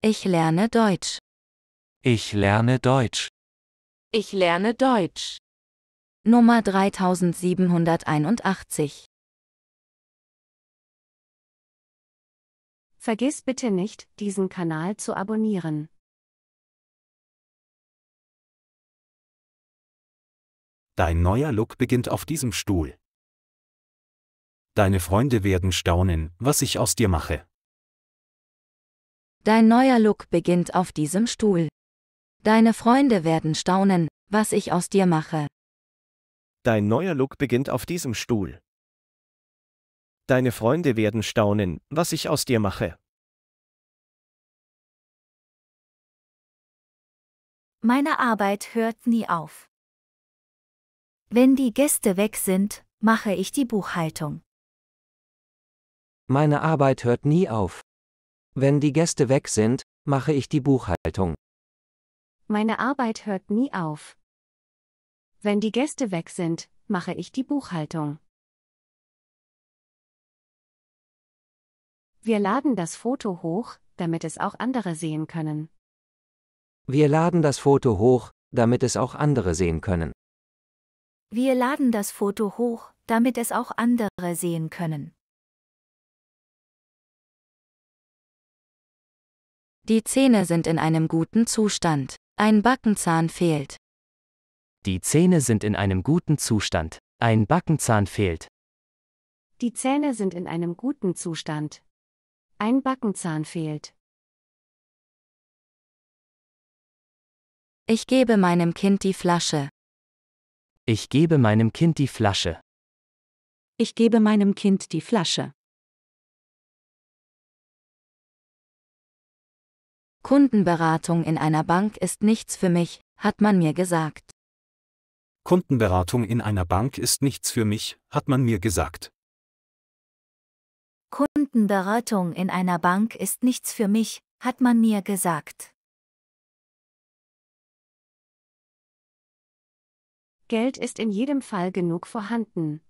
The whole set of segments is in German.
Ich lerne Deutsch. Ich lerne Deutsch. Ich lerne Deutsch. Nummer 3781. Vergiss bitte nicht, diesen Kanal zu abonnieren. Dein neuer Look beginnt auf diesem Stuhl. Deine Freunde werden staunen, was ich aus dir mache. Dein neuer Look beginnt auf diesem Stuhl. Deine Freunde werden staunen, was ich aus dir mache. Dein neuer Look beginnt auf diesem Stuhl. Deine Freunde werden staunen, was ich aus dir mache. Meine Arbeit hört nie auf. Wenn die Gäste weg sind, mache ich die Buchhaltung. Meine Arbeit hört nie auf. Wenn die Gäste weg sind, mache ich die Buchhaltung. Meine Arbeit hört nie auf. Wenn die Gäste weg sind, mache ich die Buchhaltung. Wir laden das Foto hoch, damit es auch andere sehen können. Wir laden das Foto hoch, damit es auch andere sehen können. Wir laden das Foto hoch, damit es auch andere sehen können. Die Zähne sind in einem guten Zustand. Ein Backenzahn fehlt. Die Zähne sind in einem guten Zustand. Ein Backenzahn fehlt. Die Zähne sind in einem guten Zustand. Ein Backenzahn fehlt. Ich gebe meinem Kind die Flasche. Ich gebe meinem Kind die Flasche. Ich gebe meinem Kind die Flasche. Kundenberatung in einer Bank ist nichts für mich, hat man mir gesagt. Kundenberatung in einer Bank ist nichts für mich, hat man mir gesagt. Kundenberatung in einer Bank ist nichts für mich, hat man mir gesagt. Geld ist in jedem Fall genug vorhanden.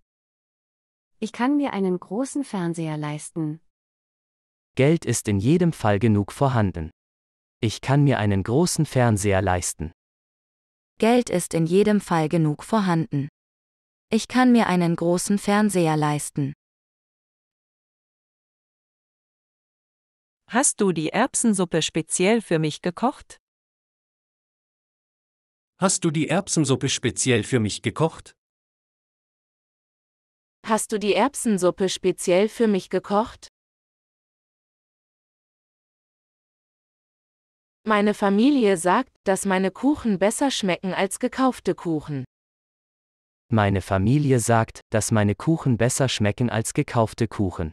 Ich kann mir einen großen Fernseher leisten. Geld ist in jedem Fall genug vorhanden. Ich kann mir einen großen Fernseher leisten. Geld ist in jedem Fall genug vorhanden. Ich kann mir einen großen Fernseher leisten. Hast du die Erbsensuppe speziell für mich gekocht? Hast du die Erbsensuppe speziell für mich gekocht? Hast du die Erbsensuppe speziell für mich gekocht? Meine Familie sagt, dass meine Kuchen besser schmecken als gekaufte Kuchen. Meine Familie sagt, dass meine Kuchen besser schmecken als gekaufte Kuchen.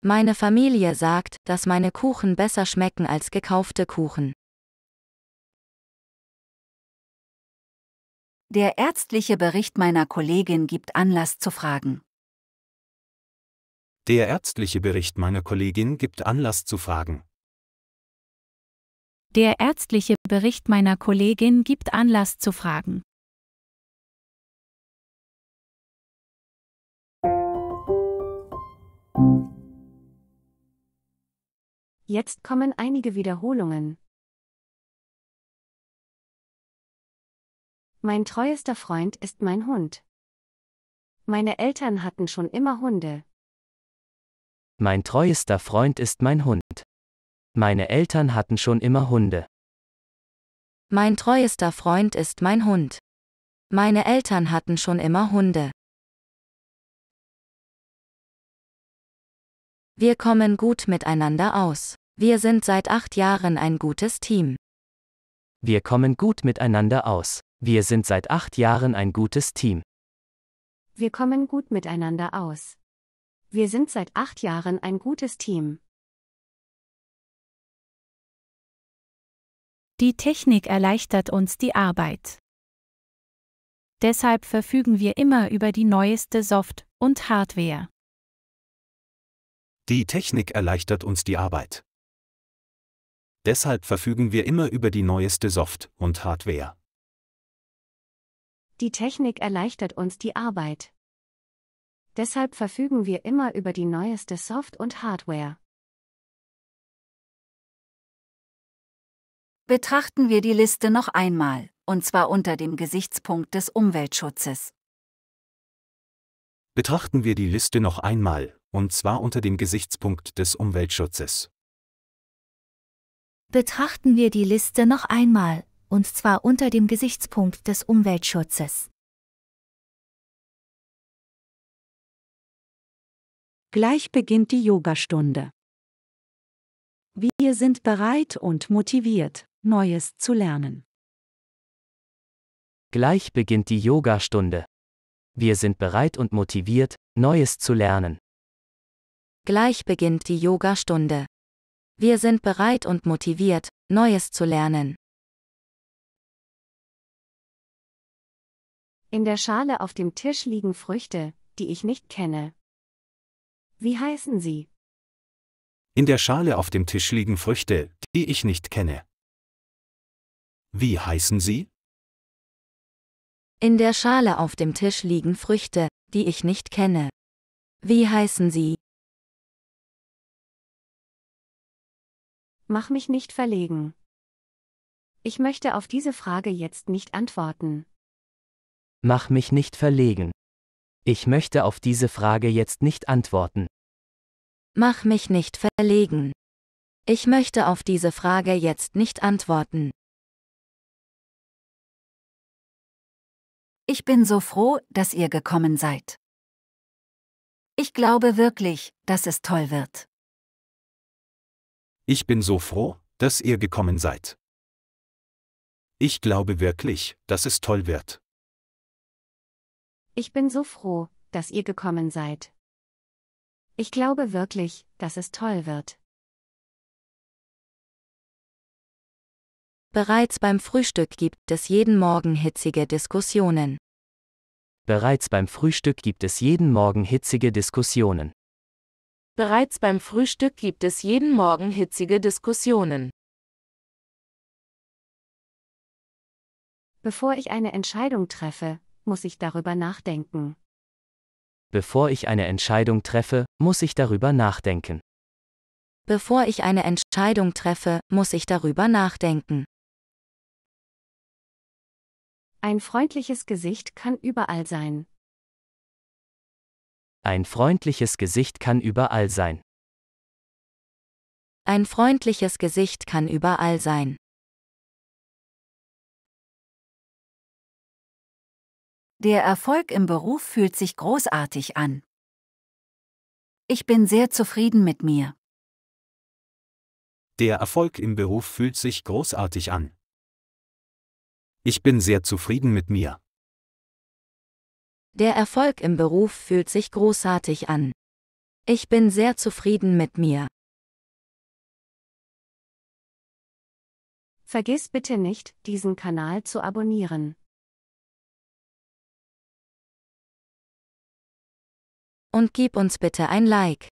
Meine Familie sagt, dass meine Kuchen besser schmecken als gekaufte Kuchen. Der ärztliche Bericht meiner Kollegin gibt Anlass zu Fragen. Der ärztliche Bericht meiner Kollegin gibt Anlass zu Fragen. Der ärztliche Bericht meiner Kollegin gibt Anlass zu Fragen. Jetzt kommen einige Wiederholungen. Mein treuester Freund ist mein Hund. Meine Eltern hatten schon immer Hunde. Mein treuester Freund ist mein Hund. Meine Eltern hatten schon immer Hunde. Mein treuester Freund ist mein Hund. Meine Eltern hatten schon immer Hunde. Wir kommen gut miteinander aus. Wir sind seit acht Jahren ein gutes Team. Wir kommen gut miteinander aus. Wir sind seit acht Jahren ein gutes Team. Wir kommen gut miteinander aus. Wir sind seit acht Jahren ein gutes Team. Die Technik erleichtert uns die Arbeit. Deshalb verfügen wir immer über die neueste Soft- und Hardware. Die Technik erleichtert uns die Arbeit. Deshalb verfügen wir immer über die neueste Soft- und Hardware. Die Technik erleichtert uns die Arbeit. Deshalb verfügen wir immer über die neueste Soft- und Hardware. Betrachten wir die Liste noch einmal, und zwar unter dem Gesichtspunkt des Umweltschutzes. Betrachten wir die Liste noch einmal, und zwar unter dem Gesichtspunkt des Umweltschutzes. Betrachten wir die Liste noch einmal, und zwar unter dem Gesichtspunkt des Umweltschutzes. Gleich beginnt die Yogastunde. Wir sind bereit und motiviert. Neues zu lernen. Gleich beginnt die Yogastunde. Wir sind bereit und motiviert, Neues zu lernen. Gleich beginnt die Yogastunde. Wir sind bereit und motiviert, Neues zu lernen. In der Schale auf dem Tisch liegen Früchte, die ich nicht kenne. Wie heißen sie? In der Schale auf dem Tisch liegen Früchte, die ich nicht kenne. Wie heißen sie? In der Schale auf dem Tisch liegen Früchte, die ich nicht kenne. Wie heißen sie? Mach mich nicht verlegen. Ich möchte auf diese Frage jetzt nicht antworten. Mach mich nicht verlegen. Ich möchte auf diese Frage jetzt nicht antworten. Mach mich nicht verlegen. Ich möchte auf diese Frage jetzt nicht antworten. Ich bin so froh, dass ihr gekommen seid. Ich glaube wirklich, dass es toll wird. Ich bin so froh, dass ihr gekommen seid. Ich glaube wirklich, dass es toll wird. Ich bin so froh, dass ihr gekommen seid. Ich glaube wirklich, dass es toll wird. Bereits beim Frühstück gibt es jeden Morgen hitzige Diskussionen. Bereits beim Frühstück gibt es jeden Morgen hitzige Diskussionen. Bereits beim Frühstück gibt es jeden Morgen hitzige Diskussionen. Bevor ich eine Entscheidung treffe, muss ich darüber nachdenken. Bevor ich eine Entscheidung treffe, muss ich darüber nachdenken. Bevor ich eine Entscheidung treffe, muss ich darüber nachdenken. Ein freundliches Gesicht kann überall sein. Ein freundliches Gesicht kann überall sein. Ein freundliches Gesicht kann überall sein. Der Erfolg im Beruf fühlt sich großartig an. Ich bin sehr zufrieden mit mir. Der Erfolg im Beruf fühlt sich großartig an. Ich bin sehr zufrieden mit mir. Der Erfolg im Beruf fühlt sich großartig an. Ich bin sehr zufrieden mit mir. Vergiss bitte nicht, diesen Kanal zu abonnieren. Und gib uns bitte ein Like.